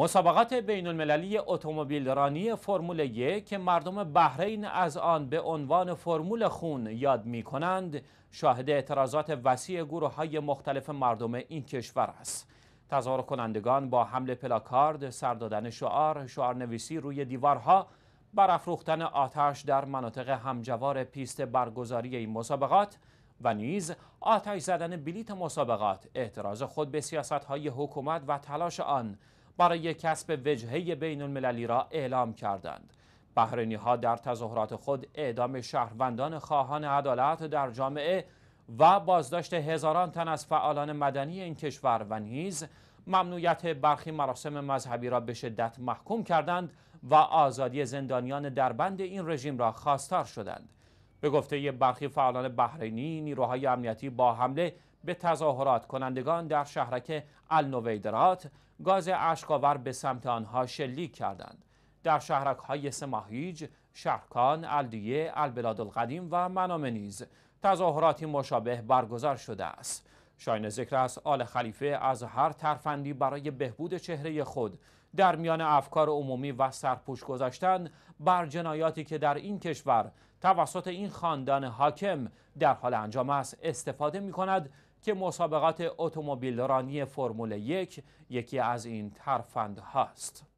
مسابقات بین المللی اتومبیل رانی فرمول یک که مردم بحرین از آن به عنوان فرمول خون یاد می کنند شاهد اعتراضات وسیع گروه های مختلف مردم این کشور است. تظاهر کنندگان با حمل پلاکارد، سردادن شعار، شعار نویسی روی دیوارها، برافروختن آتش در مناطق همجوار پیست برگزاری این مسابقات و نیز آتش زدن بلیت مسابقات اعتراض خود به سیاست های حکومت و تلاش آن برای کسب وجهه بین المللی را اعلام کردند. بحرینی ها در تظاهرات خود اعدام شهروندان خواهان عدالت در جامعه و بازداشت هزاران تن از فعالان مدنی این کشور و نیز ممنوعیت برخی مراسم مذهبی را به شدت محکوم کردند و آزادی زندانیان در بند این رژیم را خواستار شدند. به گفته برخی فعالان بحرینی نیروهای امنیتی با حمله به تظاهرات کنندگان در شهرک النویدرات گاز اشکاور به سمت آنها شلیک کردند. در شهرک های سماهیج، شهرکان، الدیه، البلاد القدیم و منامنیز تظاهراتی مشابه برگزار شده است. شاین ذکر است آل خلیفه از هر ترفندی برای بهبود چهره خود در میان افکار عمومی و سرپوش گذاشتن بر جنایاتی که در این کشور توسط این خاندان حاکم در حال انجام است استفاده می کند که مسابقات اتومبیل رانی فرمول یک یکی از این ترفند هاست.